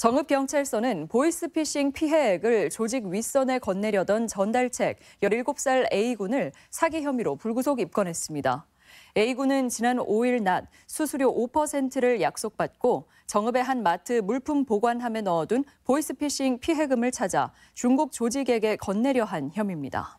정읍경찰서는 보이스피싱 피해액을 조직 윗선에 건네려던 전달책 17살 A군을 사기 혐의로 불구속 입건했습니다. A군은 지난 5일 낮 수수료 5%를 약속받고 정읍의 한 마트 물품 보관함에 넣어둔 보이스피싱 피해금을 찾아 중국 조직에게 건네려 한 혐의입니다.